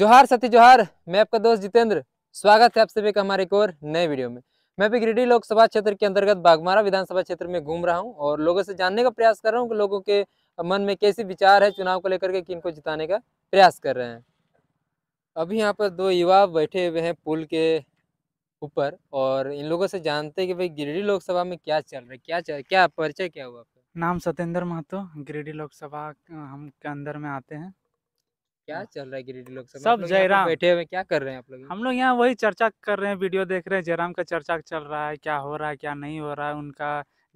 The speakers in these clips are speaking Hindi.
जोहार सती जोहार मैं आपका दोस्त जितेंद्र स्वागत है आप सभी का हमारे एक और नए वीडियो में मैं भी गिरिडीह लोकसभा क्षेत्र के अंतर्गत बागमारा विधानसभा क्षेत्र में घूम रहा हूँ और लोगों से जानने का प्रयास कर रहा हूँ कि लोगों के मन में कैसे विचार है चुनाव को लेकर के कि जिताने का प्रयास कर रहे हैं अभी यहाँ पर दो युवा बैठे हुए हैं पुल के ऊपर और इन लोगों से जानते हैं कि भाई गिरिडीह लोकसभा में क्या चल रहा है क्या चल क्या परिचय क्या हुआ नाम सत्येंद्र महतो गिरिडीह लोकसभा हम के अंदर में आते हैं क्या हाँ। चल रहा है गिरिडीह लोग सब जयराम बैठे हुए क्या कर रहे हैं आप लोग हम लोग यहाँ वही चर्चा कर रहे हैं वीडियो देख रहे हैं जयराम का चर्चा चल रहा है क्या हो रहा है क्या नहीं हो रहा है उनका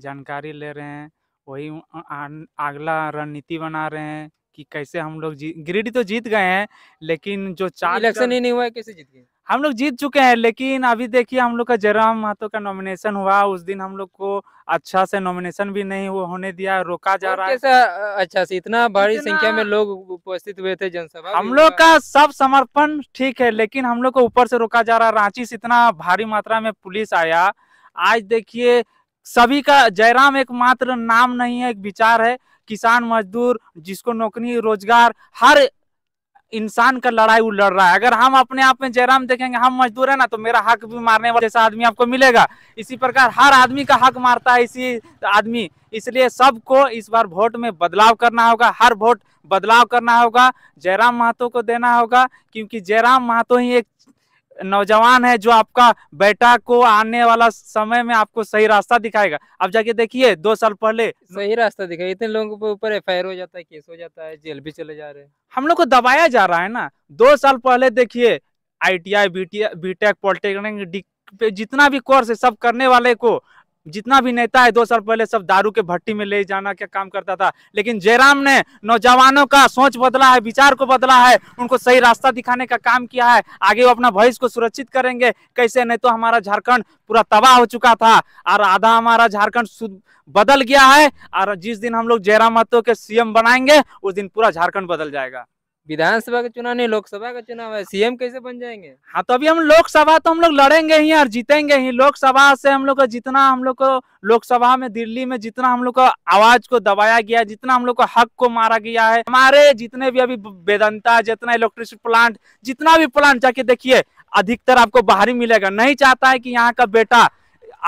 जानकारी ले रहे हैं वही अगला रणनीति बना रहे हैं कि कैसे हम लोग गिरिडीह तो जीत गए हैं लेकिन जो चार इलेक्शन ही नहीं हुआ है कैसे जीत गए हम लोग जीत चुके हैं लेकिन अभी देखिए हम लोग का जयराम महतो का नॉमिनेशन हुआ उस दिन हम लोग को अच्छा से नॉमिनेशन भी नहीं वो होने दिया रोका जा रहा है अच्छा से इतना बड़ी संख्या में लोग उपस्थित हुए थे जनसभा हम लोग का सब समर्पण ठीक है लेकिन हम लोग को ऊपर से रोका जा रहा है रांची से इतना भारी मात्रा में पुलिस आया आज देखिए सभी का जयराम मात्र नाम नहीं है एक विचार है किसान मजदूर जिसको नौकरी रोजगार हर इंसान का लड़ाई वो लड़ रहा है अगर हम अपने आप में जयराम देखेंगे हम मजदूर है ना तो मेरा हक भी मारने वाले जैसा आदमी आपको मिलेगा इसी प्रकार हर आदमी का हक मारता है इसी आदमी इसलिए सबको इस बार वोट में बदलाव करना होगा हर वोट बदलाव करना होगा जयराम महतो को देना होगा क्योंकि जयराम महतो ही एक नौजवान है जो आपका बेटा को आने वाला समय में आपको सही रास्ता दिखाएगा आप जाके देखिए दो साल पहले सही रास्ता दिखाएगा इतने लोगों के ऊपर एफ हो जाता है केस हो जाता है जेल भी चले जा रहे हैं हम लोग को दबाया जा रहा है ना दो साल पहले देखिए I T I B tech polytechnic जितना भी कोर्स है सब करने वाले को जितना भी नेता है दो साल पहले सब दारू के भट्टी में ले जाना क्या काम करता था लेकिन जयराम ने नौजवानों का सोच बदला है विचार को बदला है उनको सही रास्ता दिखाने का काम किया है आगे वो अपना भविष्य को सुरक्षित करेंगे कैसे नहीं तो हमारा झारखंड पूरा तबाह हो चुका था और आधा हमारा झारखंड बदल गया है और जिस दिन हम लोग जयराम महतो के सीएम बनाएंगे उस दिन पूरा झारखंड बदल जाएगा विधानसभा का चुनाव नहीं लोकसभा का चुनाव है सीएम कैसे बन जाएंगे हाँ तो अभी हम लोकसभा तो हम लोग लड़ेंगे ही और जीतेंगे ही लोकसभा से हम लोग को जितना हम लोग को लोकसभा में दिल्ली में जितना हम लोग को आवाज को दबाया गया जितना हम लोग को हक को मारा गया है हमारे जितने भी अभी वेदंता जितना इलेक्ट्रिसिटी प्लांट जितना भी प्लांट जाके देखिए अधिकतर आपको बाहरी मिलेगा नहीं चाहता है कि यहाँ का बेटा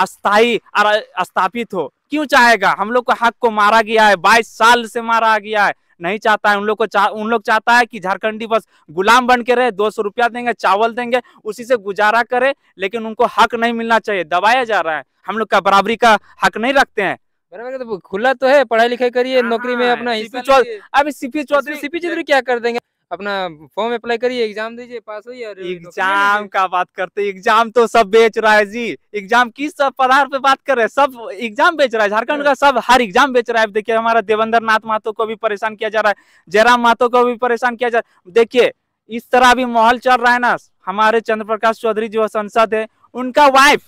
अस्थायी और स्थापित हो क्यों चाहेगा हम लोग को हक को मारा गया है बाईस साल से मारा गया है नहीं चाहता है उन लोग को चा, उन लोग चाहता है कि झारखंडी बस गुलाम बन के रहे दो सौ रुपया देंगे चावल देंगे उसी से गुजारा करे लेकिन उनको हक नहीं मिलना चाहिए दबाया जा रहा है हम लोग का बराबरी का हक नहीं रखते हैं बराबर तो खुला तो है पढ़ाई लिखाई करिए हाँ, नौकरी में अपना चौधरी सीपी चौधरी सीपी चौधरी क्या कर देंगे अपना फॉर्म अप्लाई करिए एग्जाम दीजिए पास हो एग्जाम का बात करते एग्जाम तो सब बेच रहा है जी एग्जाम किस सब पदार्थ पे बात कर रहे हैं सब एग्जाम बेच रहा है झारखंड हाँ। का सब हर एग्जाम बेच रहा है देखिए हमारा देवेंद्र नाथ महतो को भी परेशान किया जा रहा है जयराम महतो को भी परेशान किया जा रहा है देखिये इस तरह अभी माहौल चल रहा है ना हमारे चंद्र प्रकाश चौधरी जो संसद है उनका वाइफ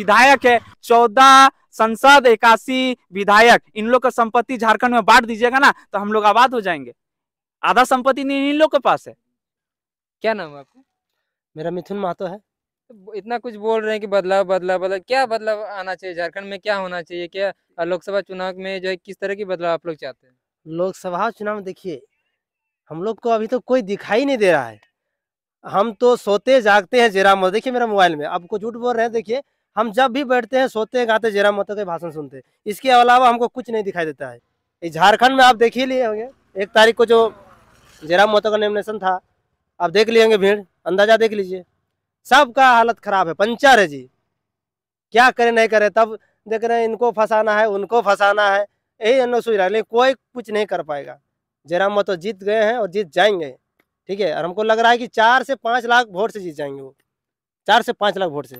विधायक है चौदह संसद इक्यासी विधायक इन लोग का संपत्ति झारखंड में बांट दीजिएगा ना तो हम लोग आबाद हो जाएंगे आधा संपत्ति इन लोग के पास है क्या नाम है आपको मेरा मिथुन महतो है इतना कुछ बोल रहे हैं कि बदलाव बदलाव बदलाव क्या बदलाव आना चाहिए झारखंड में क्या होना चाहिए क्या लोकसभा चुनाव में जो है किस तरह की बदलाव आप लोग चाहते हैं लोकसभा चुनाव देखिए हम लोग को अभी तो कोई दिखाई नहीं दे रहा है हम तो सोते जागते हैं जेरा मोहतो देखिए मेरा मोबाइल में आपको झूठ बोल रहे हैं देखिए हम जब भी बैठते हैं सोते गाते जेरा मोहतो के भाषण सुनते हैं इसके अलावा हमको कुछ नहीं दिखाई देता है झारखंड में आप देख ही लिए होंगे एक तारीख को जो जयराम मोहतो का नॉमिनेशन था आप देख लेंगे भीड़ अंदाजा देख लीजिए सबका हालत खराब है पंचर है जी क्या करें नहीं करें तब देख रहे हैं इनको फंसाना है उनको फंसाना है यही अन्य रहा लेकिन कोई कुछ नहीं कर पाएगा जयराम मोहतो जीत गए हैं और जीत जाएंगे ठीक है और हमको लग रहा है कि चार से पाँच लाख वोट से जीत जाएंगे वो चार से पाँच लाख वोट से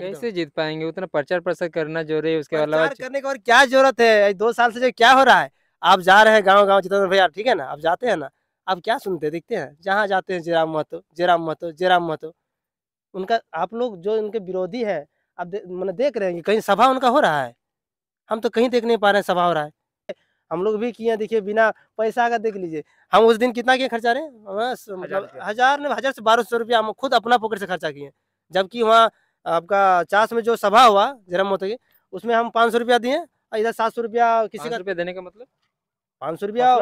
कैसे जीत पाएंगे उतना प्रचार प्रसार करना जरूरी है उसके अलावा करने की और क्या जरूरत है दो साल से जो क्या हो रहा है आप जा रहे हैं गाँव गाँव जितेंद्र भैया ठीक है ना आप जाते हैं ना आप क्या सुनते हैं देखते हैं जहाँ जाते हैं जयराम महतो जयराम महतो जयराम महतो उनका आप लोग जो उनके विरोधी है आप दे, मैंने देख रहे हैं कि कहीं सभा उनका हो रहा है हम तो कहीं देख नहीं पा रहे हैं सभा हो रहा है हम लोग भी किए देखिए बिना पैसा का देख लीजिए हम उस दिन कितना किए खर्चा रहे मतलब हजार ने हजार से बारह सौ रुपया हम खुद अपना पॉकेट से खर्चा किए जबकि वहाँ आपका चास में जो सभा हुआ जयराम महतो की उसमें हम पाँच सौ रुपया दिए और इधर सात सौ रुपया किसी का रुपया देने का मतलब पाँच सौ रुपया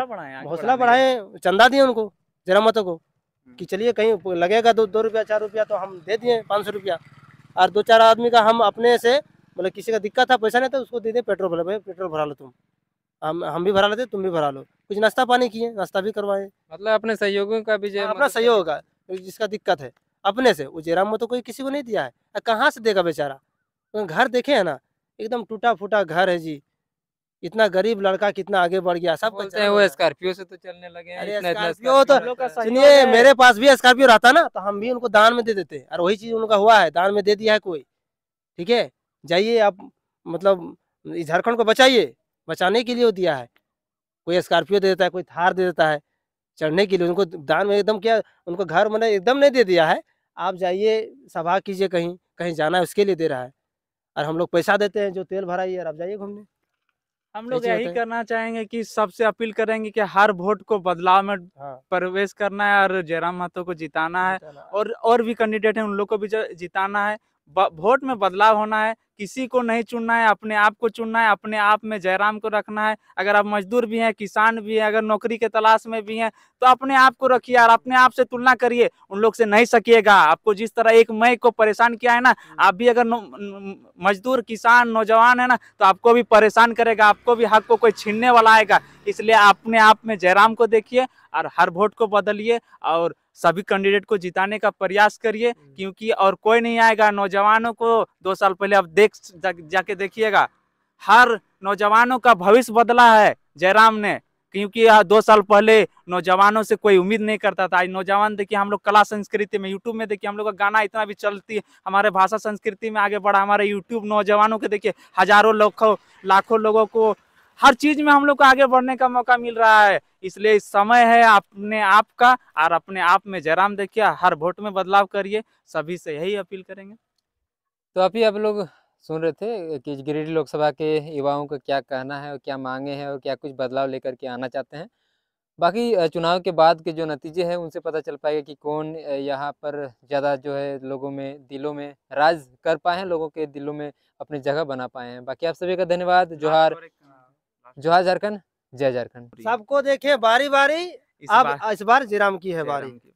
हौसला बढ़ाए चंदा दिए उनको जरामतों को हम्म। कि चलिए कहीं लगेगा दो दो रुपया चार रुपया तो हम दे दिए पाँच सौ रुपया और दो चार आदमी का हम अपने से मतलब किसी का दिक्कत था पैसा नहीं था उसको दे दें पेट्रोल भरा भाई पेट्रोल भरा लो तुम हम हम भी भरा लेते तुम भी भरा लो कुछ नाश्ता पानी किए नाश्ता भी करवाए मतलब अपने सहयोगियों का भी हाँ, अपना सहयोग का जिसका दिक्कत है अपने से वो जेरा में तो कोई किसी को नहीं दिया है कहाँ से देगा बेचारा घर देखे है ना एकदम टूटा फूटा घर है जी इतना गरीब लड़का कितना आगे बढ़ गया सब बोलते हैं वो स्कॉर्पियो से तो चलने लगे अरे स्कॉर्पियो तो सुनिए मेरे पास भी स्कॉर्पियो रहता ना तो हम भी उनको दान में दे देते और वही चीज उनका हुआ है दान में दे दिया है कोई ठीक है जाइए आप मतलब झारखंड को बचाइए बचाने के लिए वो दिया है कोई स्कॉर्पियो दे देता है कोई थार दे देता है चढ़ने के लिए उनको दान में एकदम क्या उनको घर मैंने एकदम नहीं दे दिया है आप जाइए सभा कीजिए कहीं कहीं जाना है उसके लिए दे रहा है और हम लोग पैसा देते हैं जो तेल भराइए और आप जाइए घूमने हम लोग यही करना चाहेंगे कि सबसे अपील करेंगे कि हर वोट को बदलाव में हाँ। प्रवेश करना है और जयराम महतो को जिताना है और और भी कैंडिडेट है उन लोग को भी जिताना है वोट में बदलाव होना है किसी को नहीं चुनना है अपने आप को चुनना है अपने आप में जयराम को रखना है अगर आप मजदूर भी हैं किसान भी हैं अगर नौकरी के तलाश में भी हैं तो अपने आप को रखिए और अपने आप से तुलना करिए उन लोग से नहीं सकिएगा आपको जिस तरह एक मई को परेशान किया है ना हम्म। आप भी अगर मजदूर किसान नौजवान है ना तो आपको भी परेशान करेगा आपको भी हक को कोई छीनने वाला आएगा इसलिए अपने आप में जयराम को देखिए और हर वोट को बदलिए और सभी कैंडिडेट को जिताने का प्रयास करिए हम्म। क्योंकि और कोई नहीं आएगा नौजवानों को दो साल पहले अब देख देख जाके देखिएगा हर नौजवानों का भविष्य बदला है जयराम ने क्योंकि दो साल पहले नौजवानों से कोई उम्मीद नहीं करता था आज नौजवान देखिए हम लोग कला संस्कृति में यूट्यूब में देखिए हम लोग का गाना इतना भी चलती है हमारे भाषा संस्कृति में आगे बढ़ा हमारे यूट्यूब नौजवानों के देखिए हजारों लाखों लाखों लोगों को हर चीज में हम लोग को आगे बढ़ने का मौका मिल रहा है इसलिए समय है अपने आप का और अपने आप में जयराम देखिए हर वोट में बदलाव करिए सभी से यही अपील करेंगे तो अभी आप लोग सुन रहे थे कि गिरिडीह लोकसभा के युवाओं का क्या कहना है और क्या मांगे हैं और क्या कुछ बदलाव लेकर के आना चाहते हैं बाकी चुनाव के बाद के जो नतीजे हैं उनसे पता चल पाएगा कि कौन यहाँ पर ज़्यादा जो है लोगों में दिलों में राज कर पाए हैं लोगों के दिलों में अपनी जगह बना पाए हैं बाकी आप सभी का धन्यवाद जोहार जोहार झारखंड जय झारखंड सबको देखे बारी बारी इस बार, बार की है बारी